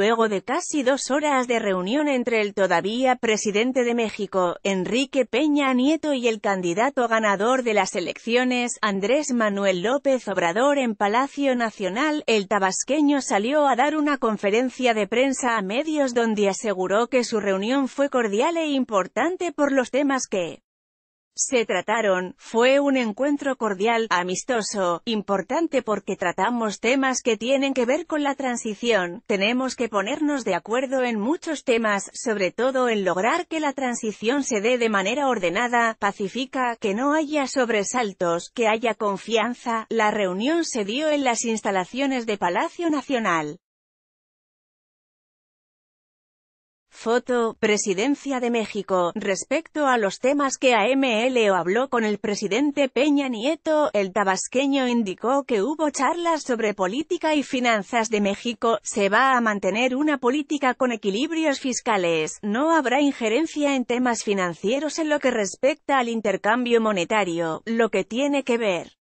luego de casi dos horas de reunión entre el todavía presidente de México, Enrique Peña Nieto y el candidato ganador de las elecciones, Andrés Manuel López Obrador en Palacio Nacional, el tabasqueño salió a dar una conferencia de prensa a medios donde aseguró que su reunión fue cordial e importante por los temas que se trataron, fue un encuentro cordial, amistoso, importante porque tratamos temas que tienen que ver con la transición, tenemos que ponernos de acuerdo en muchos temas, sobre todo en lograr que la transición se dé de manera ordenada, pacífica, que no haya sobresaltos, que haya confianza, la reunión se dio en las instalaciones de Palacio Nacional. Foto, Presidencia de México. Respecto a los temas que AMLO habló con el presidente Peña Nieto, el tabasqueño indicó que hubo charlas sobre política y finanzas de México, se va a mantener una política con equilibrios fiscales, no habrá injerencia en temas financieros en lo que respecta al intercambio monetario, lo que tiene que ver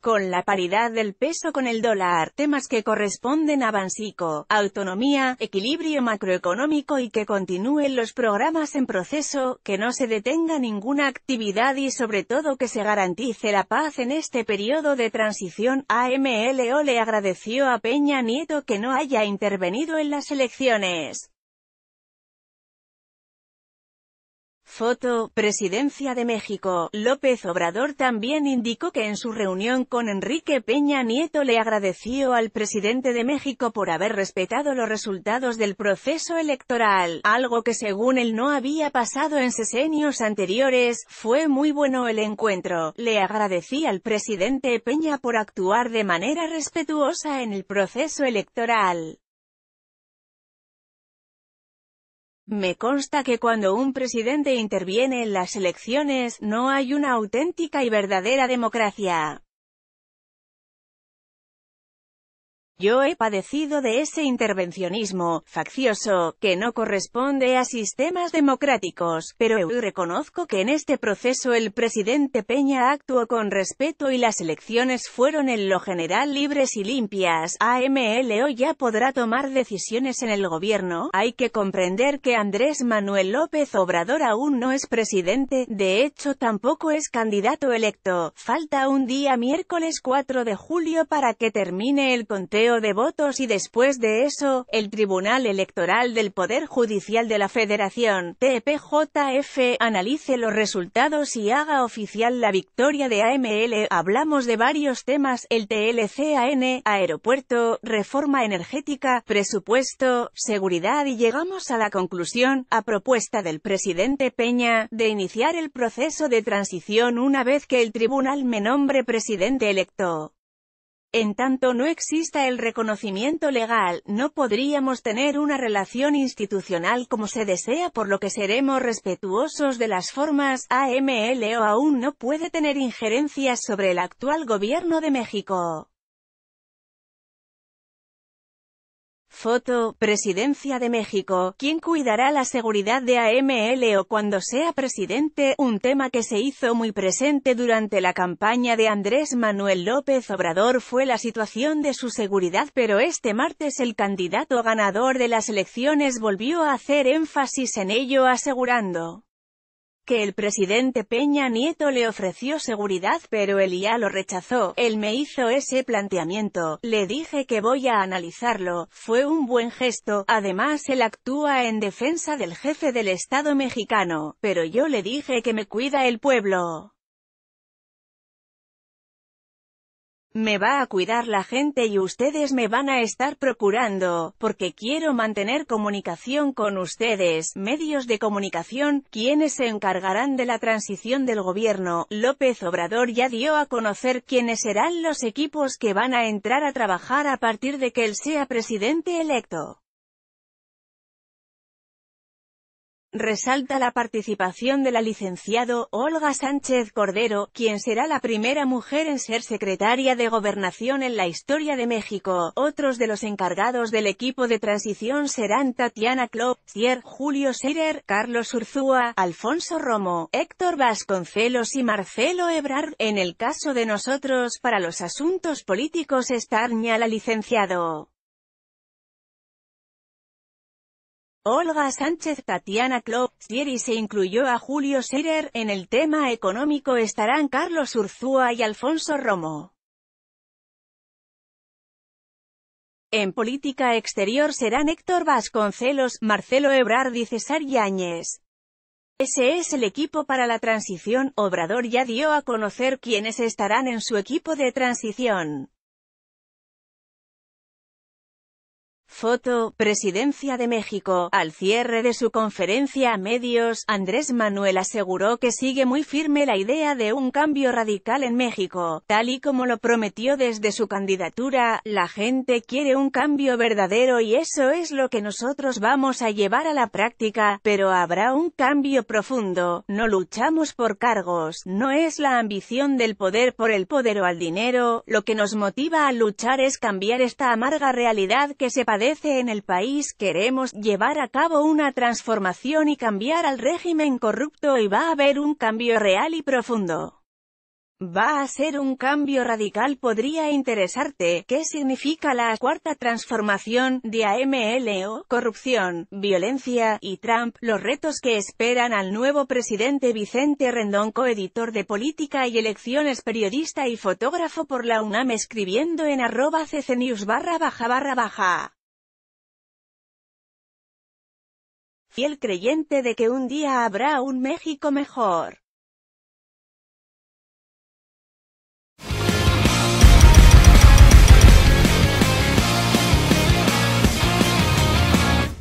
con la paridad del peso con el dólar, temas que corresponden a Bansico, autonomía, equilibrio macroeconómico y que continúen los programas en proceso, que no se detenga ninguna actividad y sobre todo que se garantice la paz en este periodo de transición. AMLO le agradeció a Peña Nieto que no haya intervenido en las elecciones. Foto, Presidencia de México, López Obrador también indicó que en su reunión con Enrique Peña Nieto le agradeció al presidente de México por haber respetado los resultados del proceso electoral, algo que según él no había pasado en sesenios anteriores, fue muy bueno el encuentro, le agradecí al presidente Peña por actuar de manera respetuosa en el proceso electoral. Me consta que cuando un presidente interviene en las elecciones, no hay una auténtica y verdadera democracia. Yo he padecido de ese intervencionismo faccioso, que no corresponde a sistemas democráticos, pero hoy reconozco que en este proceso el presidente Peña actuó con respeto y las elecciones fueron en lo general libres y limpias. AMLO ya podrá tomar decisiones en el gobierno. Hay que comprender que Andrés Manuel López Obrador aún no es presidente, de hecho tampoco es candidato electo. Falta un día miércoles 4 de julio para que termine el conteo de votos y después de eso, el Tribunal Electoral del Poder Judicial de la Federación, TPJF, analice los resultados y haga oficial la victoria de AML. Hablamos de varios temas, el TLCAN, aeropuerto, reforma energética, presupuesto, seguridad y llegamos a la conclusión, a propuesta del presidente Peña, de iniciar el proceso de transición una vez que el tribunal me nombre presidente electo. En tanto no exista el reconocimiento legal, no podríamos tener una relación institucional como se desea por lo que seremos respetuosos de las formas, AMLO aún no puede tener injerencias sobre el actual gobierno de México. Foto, Presidencia de México, ¿quién cuidará la seguridad de o cuando sea presidente? Un tema que se hizo muy presente durante la campaña de Andrés Manuel López Obrador fue la situación de su seguridad, pero este martes el candidato ganador de las elecciones volvió a hacer énfasis en ello asegurando que el presidente Peña Nieto le ofreció seguridad pero él ya lo rechazó. Él me hizo ese planteamiento, le dije que voy a analizarlo, fue un buen gesto, además él actúa en defensa del jefe del Estado mexicano, pero yo le dije que me cuida el pueblo. Me va a cuidar la gente y ustedes me van a estar procurando, porque quiero mantener comunicación con ustedes, medios de comunicación, quienes se encargarán de la transición del gobierno. López Obrador ya dio a conocer quiénes serán los equipos que van a entrar a trabajar a partir de que él sea presidente electo. Resalta la participación de la licenciado Olga Sánchez Cordero, quien será la primera mujer en ser secretaria de Gobernación en la historia de México. Otros de los encargados del equipo de transición serán Tatiana Klopp, Julio Seider, Carlos Urzúa, Alfonso Romo, Héctor Vasconcelos y Marcelo Ebrard. En el caso de nosotros, para los asuntos políticos estarña la licenciado. Olga Sánchez, Tatiana Klopp, y se incluyó a Julio Scherer, en el tema económico estarán Carlos Urzúa y Alfonso Romo. En política exterior serán Héctor Vasconcelos, Marcelo Ebrard y César Yáñez. Ese es el equipo para la transición, Obrador ya dio a conocer quiénes estarán en su equipo de transición. Foto, Presidencia de México. Al cierre de su conferencia a medios, Andrés Manuel aseguró que sigue muy firme la idea de un cambio radical en México. Tal y como lo prometió desde su candidatura, la gente quiere un cambio verdadero y eso es lo que nosotros vamos a llevar a la práctica, pero habrá un cambio profundo. No luchamos por cargos, no es la ambición del poder por el poder o al dinero, lo que nos motiva a luchar es cambiar esta amarga realidad que se padece en el país queremos llevar a cabo una transformación y cambiar al régimen corrupto y va a haber un cambio real y profundo. Va a ser un cambio radical podría interesarte, ¿qué significa la cuarta transformación, de AMLO, corrupción, violencia, y Trump, los retos que esperan al nuevo presidente Vicente Rendón coeditor de Política y Elecciones periodista y fotógrafo por la UNAM escribiendo en arroba ccnews/ barra fiel creyente de que un día habrá un México mejor.